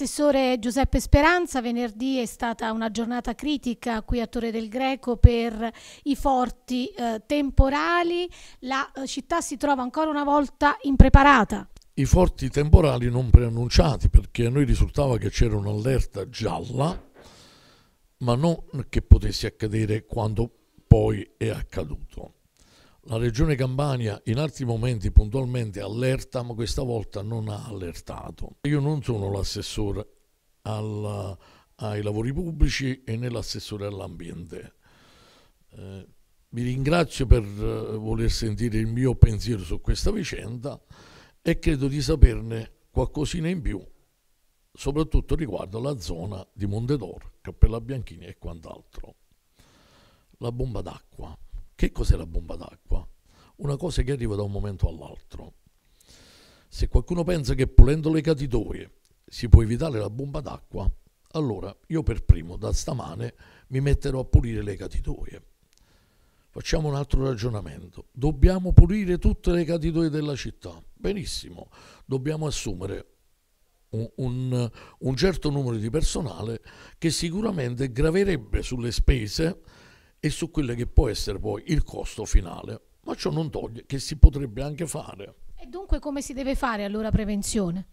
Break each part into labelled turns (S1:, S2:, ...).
S1: Assessore Giuseppe Speranza, venerdì è stata una giornata critica qui a Torre del Greco per i forti eh, temporali. La eh, città si trova ancora una volta impreparata.
S2: I forti temporali non preannunciati perché a noi risultava che c'era un'allerta gialla, ma non che potesse accadere quando poi è accaduto. La regione Campania in altri momenti puntualmente allerta, ma questa volta non ha allertato. Io non sono l'assessore ai lavori pubblici e né l'assessore all'ambiente. Eh, vi ringrazio per eh, voler sentire il mio pensiero su questa vicenda e credo di saperne qualcosina in più, soprattutto riguardo alla zona di Monte d'Oro, Cappella Bianchini e quant'altro. La bomba d'acqua. Che cos'è la bomba d'acqua? Una cosa che arriva da un momento all'altro. Se qualcuno pensa che pulendo le catitoie si può evitare la bomba d'acqua, allora io per primo da stamane mi metterò a pulire le catitoie. Facciamo un altro ragionamento. Dobbiamo pulire tutte le catitoie della città. Benissimo, dobbiamo assumere un, un, un certo numero di personale che sicuramente graverebbe sulle spese e su quello che può essere poi il costo finale. Ma ciò non toglie che si potrebbe anche fare.
S1: E dunque come si deve fare allora prevenzione?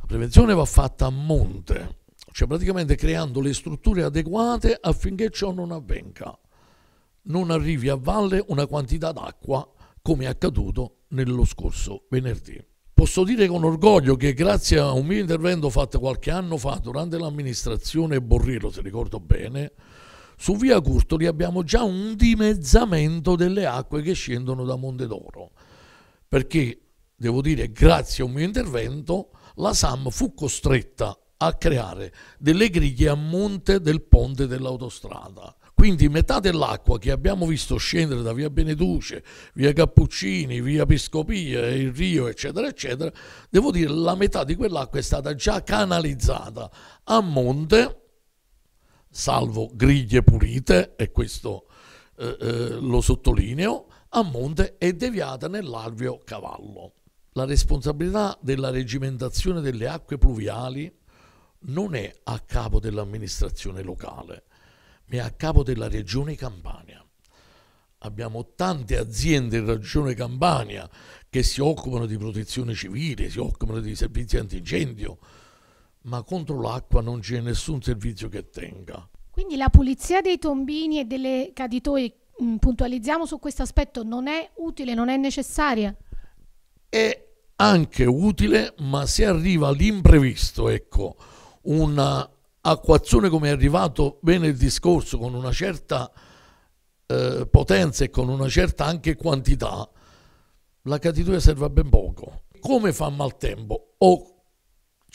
S2: La prevenzione va fatta a monte, cioè praticamente creando le strutture adeguate affinché ciò non avvenga. Non arrivi a valle una quantità d'acqua come è accaduto nello scorso venerdì. Posso dire con orgoglio che grazie a un mio intervento fatto qualche anno fa durante l'amministrazione Borrillo, se ricordo bene, su via Curtoli abbiamo già un dimezzamento delle acque che scendono da Monte d'Oro, perché devo dire grazie a un mio intervento la SAM fu costretta a creare delle griglie a monte del ponte dell'autostrada. Quindi metà dell'acqua che abbiamo visto scendere da via Beneduce, via Cappuccini, via Piscopia, il Rio, eccetera, eccetera, devo dire la metà di quell'acqua è stata già canalizzata a monte salvo griglie pulite, e questo eh, eh, lo sottolineo, a monte è deviata nell'alveo cavallo. La responsabilità della regimentazione delle acque pluviali non è a capo dell'amministrazione locale, ma è a capo della regione Campania. Abbiamo tante aziende in regione Campania che si occupano di protezione civile, si occupano di servizi antincendio, ma contro l'acqua non c'è nessun servizio che tenga.
S1: Quindi la pulizia dei tombini e delle caditoie, mm, puntualizziamo su questo aspetto, non è utile, non è necessaria?
S2: È anche utile, ma se arriva l'imprevisto, ecco, una acquazzone come è arrivato bene il discorso, con una certa eh, potenza e con una certa anche quantità, la caditoia serve a ben poco. Come fa maltempo o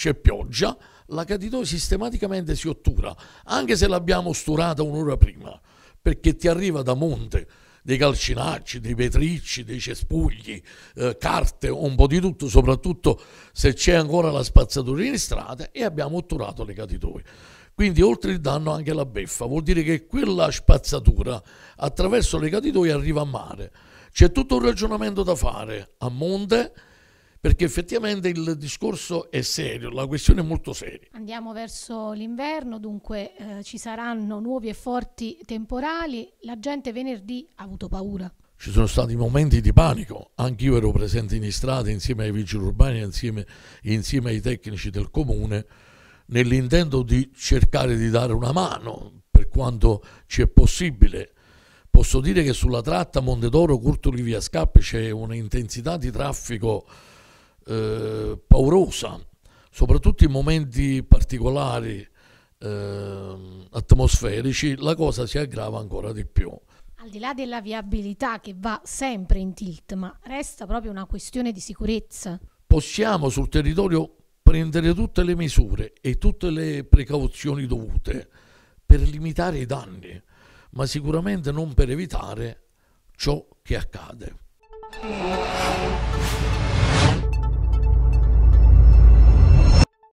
S2: c'è pioggia, la Cadidoi sistematicamente si ottura, anche se l'abbiamo sturata un'ora prima, perché ti arriva da monte dei calcinacci, dei vetricci, dei cespugli, eh, carte, un po' di tutto, soprattutto se c'è ancora la spazzatura in strada e abbiamo otturato le catitoie. Quindi oltre il danno anche la beffa, vuol dire che quella spazzatura attraverso le catitoie arriva a mare. C'è tutto un ragionamento da fare a monte perché effettivamente il discorso è serio, la questione è molto seria.
S1: Andiamo verso l'inverno, dunque eh, ci saranno nuovi e forti temporali, la gente venerdì ha avuto paura.
S2: Ci sono stati momenti di panico, anch'io ero presente in strada insieme ai vigili urbani insieme, insieme ai tecnici del comune nell'intento di cercare di dare una mano per quanto ci è possibile. Posso dire che sulla tratta Montedoro-Curtoli-Via Scappi c'è un'intensità di traffico eh, paurosa, soprattutto in momenti particolari eh, atmosferici, la cosa si aggrava ancora di più.
S1: Al di là della viabilità che va sempre in tilt, ma resta proprio una questione di sicurezza.
S2: Possiamo sul territorio prendere tutte le misure e tutte le precauzioni dovute per limitare i danni, ma sicuramente non per evitare ciò che accade.